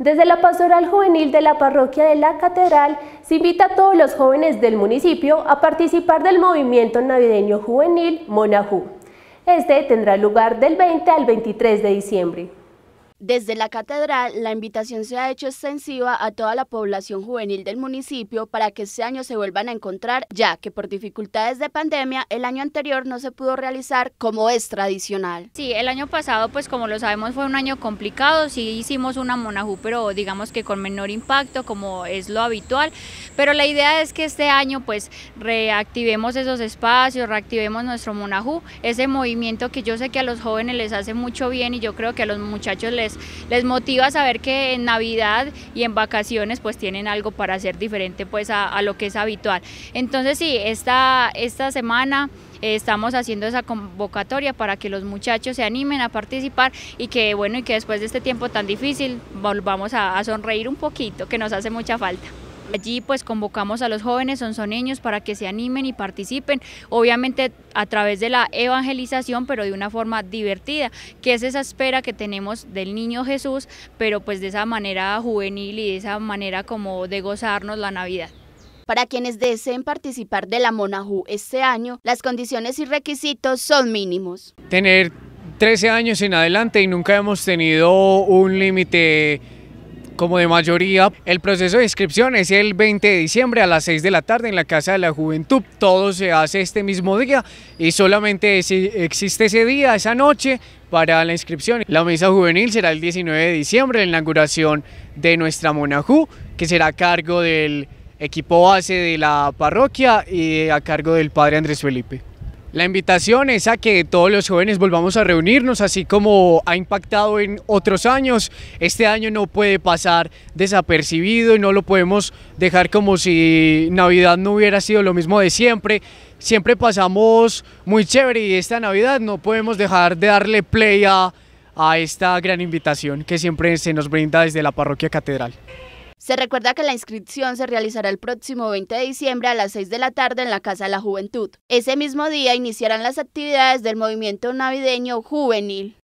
Desde la Pastoral Juvenil de la Parroquia de la Catedral se invita a todos los jóvenes del municipio a participar del movimiento navideño juvenil Monajú. Este tendrá lugar del 20 al 23 de diciembre. Desde la catedral, la invitación se ha hecho extensiva a toda la población juvenil del municipio para que este año se vuelvan a encontrar, ya que por dificultades de pandemia el año anterior no se pudo realizar como es tradicional. Sí, el año pasado, pues como lo sabemos, fue un año complicado, sí hicimos una Monajú, pero digamos que con menor impacto, como es lo habitual, pero la idea es que este año pues reactivemos esos espacios, reactivemos nuestro Monajú, ese movimiento que yo sé que a los jóvenes les hace mucho bien y yo creo que a los muchachos les pues, les motiva saber que en Navidad y en vacaciones pues tienen algo para hacer diferente pues a, lo que es habitual. Entonces sí, esta, esta semana eh, estamos haciendo esa convocatoria para que los muchachos se animen a participar y que bueno y que después de este tiempo tan difícil volvamos a sonreír un poquito que nos hace mucha falta. Allí pues convocamos a los jóvenes niños, para que se animen y participen, obviamente a través de la evangelización, pero de una forma divertida, que es esa espera que tenemos del niño Jesús, pero pues de esa manera juvenil y de esa manera como de gozarnos la Navidad. Para quienes deseen participar de la Monajú este año, las condiciones y requisitos son mínimos. Tener 13 años en adelante y nunca hemos tenido un límite como de mayoría. El proceso de inscripción es el 20 de diciembre a las 6 de la tarde en la Casa de la Juventud. Todo se hace este mismo día y solamente existe ese día, esa noche, para la inscripción. La mesa juvenil será el 19 de diciembre, la inauguración de nuestra Monajú, que será a cargo del equipo base de la parroquia y a cargo del padre Andrés Felipe. La invitación es a que todos los jóvenes volvamos a reunirnos, así como ha impactado en otros años. Este año no puede pasar desapercibido y no lo podemos dejar como si Navidad no hubiera sido lo mismo de siempre. Siempre pasamos muy chévere y esta Navidad no podemos dejar de darle play a, a esta gran invitación que siempre se nos brinda desde la parroquia catedral. Se recuerda que la inscripción se realizará el próximo 20 de diciembre a las 6 de la tarde en la Casa de la Juventud. Ese mismo día iniciarán las actividades del movimiento navideño juvenil.